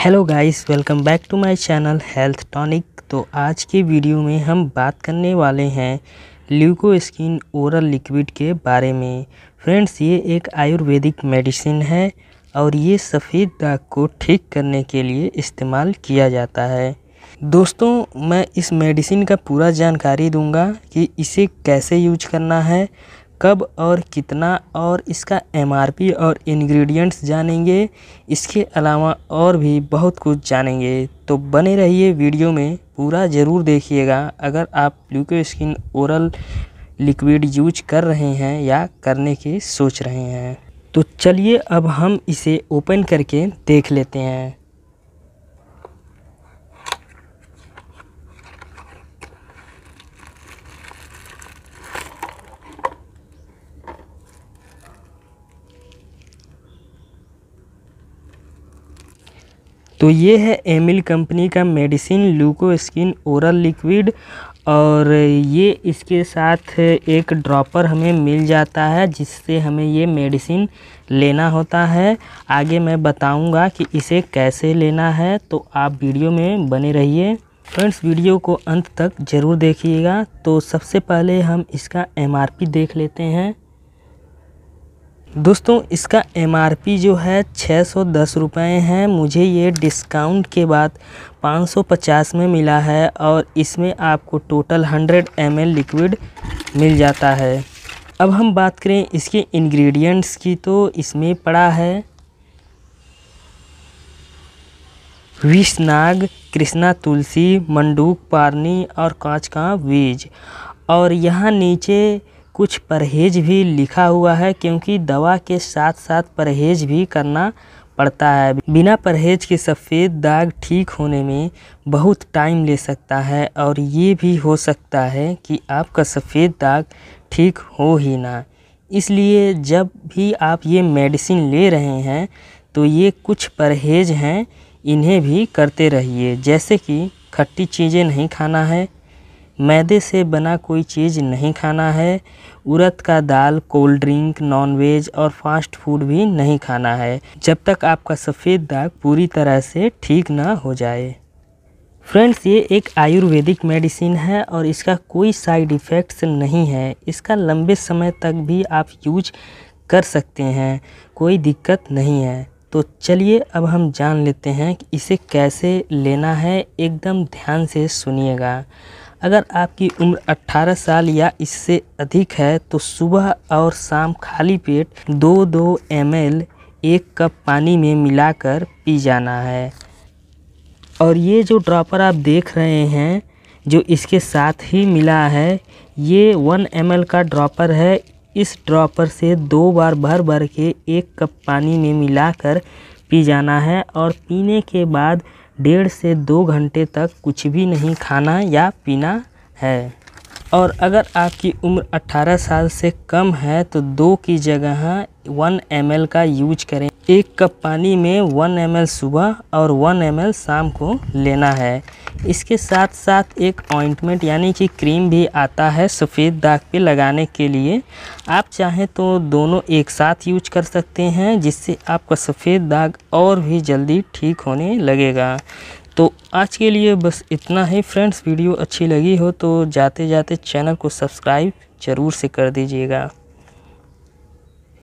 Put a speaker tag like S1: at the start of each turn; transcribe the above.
S1: hello guys welcome back to my channel health tonic तो आज के वीडियो में हम बात करने वाले हैं ल्यूको स्किन ओरल लिक्विड के बारे में फ्रेंड्स ये एक आयुर्वेदिक मेडिसिन है और ये सफ़ेद दाग को ठीक करने के लिए इस्तेमाल किया जाता है दोस्तों मैं इस मेडिसिन का पूरा जानकारी दूंगा कि इसे कैसे यूज करना है कब और कितना और इसका एमआरपी और इंग्रेडिएंट्स जानेंगे इसके अलावा और भी बहुत कुछ जानेंगे तो बने रहिए वीडियो में पूरा ज़रूर देखिएगा अगर आप Leucoskin oral liquid use कर रहे हैं या करने की सोच रहे हैं तो चलिए अब हम इसे ओपन करके देख लेते हैं तो ये है एमिल कंपनी का medicine Leucoskin oral liquid और ये इसके साथ एक ड्रॉपर हमें मिल जाता है जिससे हमें ये मेडिसिन लेना होता है आगे मैं बताऊंगा कि इसे कैसे लेना है तो आप वीडियो में बने रहिए फ्रेंड्स वीडियो को अंत तक ज़रूर देखिएगा तो सबसे पहले हम इसका एमआरपी देख लेते हैं दोस्तों इसका एम जो है छः सौ दस रुपये है मुझे ये डिस्काउंट के बाद पाँच सौ पचास में मिला है और इसमें आपको टोटल हंड्रेड एम लिक्विड मिल जाता है अब हम बात करें इसके इंग्रेडिएंट्स की तो इसमें पड़ा है विषनाग कृष्णा तुलसी मंडूक पारनी और कांच का बीज और यहाँ नीचे कुछ परहेज भी लिखा हुआ है क्योंकि दवा के साथ साथ परहेज भी करना पड़ता है बिना परहेज के सफ़ेद दाग ठीक होने में बहुत टाइम ले सकता है और ये भी हो सकता है कि आपका सफ़ेद दाग ठीक हो ही ना इसलिए जब भी आप ये मेडिसिन ले रहे हैं तो ये कुछ परहेज हैं इन्हें भी करते रहिए जैसे कि खट्टी चीज़ें नहीं खाना है मैदे से बना कोई चीज़ नहीं खाना है उरत का दाल कोल्ड ड्रिंक नॉनवेज और फास्ट फूड भी नहीं खाना है जब तक आपका सफ़ेद दाग पूरी तरह से ठीक ना हो जाए फ्रेंड्स ये एक आयुर्वेदिक मेडिसिन है और इसका कोई साइड इफ़ेक्ट्स नहीं है इसका लंबे समय तक भी आप यूज कर सकते हैं कोई दिक्कत नहीं है तो चलिए अब हम जान लेते हैं कि इसे कैसे लेना है एकदम ध्यान से सुनिएगा अगर आपकी उम्र 18 साल या इससे अधिक है तो सुबह और शाम खाली पेट दो दो एम एक कप पानी में मिलाकर पी जाना है और ये जो ड्रॉपर आप देख रहे हैं जो इसके साथ ही मिला है ये वन एम का ड्रॉपर है इस ड्रॉपर से दो बार भर भर के एक कप पानी में मिलाकर पी जाना है और पीने के बाद डेढ़ से दो घंटे तक कुछ भी नहीं खाना या पीना है और अगर आपकी उम्र 18 साल से कम है तो दो की जगह वन एम का यूज करें एक कप पानी में वन एम सुबह और वन एम शाम को लेना है इसके साथ साथ एक ऑइंटमेंट यानी कि क्रीम भी आता है सफ़ेद दाग पे लगाने के लिए आप चाहें तो दोनों एक साथ यूज कर सकते हैं जिससे आपका सफ़ेद दाग और भी जल्दी ठीक होने लगेगा तो आज के लिए बस इतना ही फ्रेंड्स वीडियो अच्छी लगी हो तो जाते जाते चैनल को सब्सक्राइब ज़रूर से कर दीजिएगा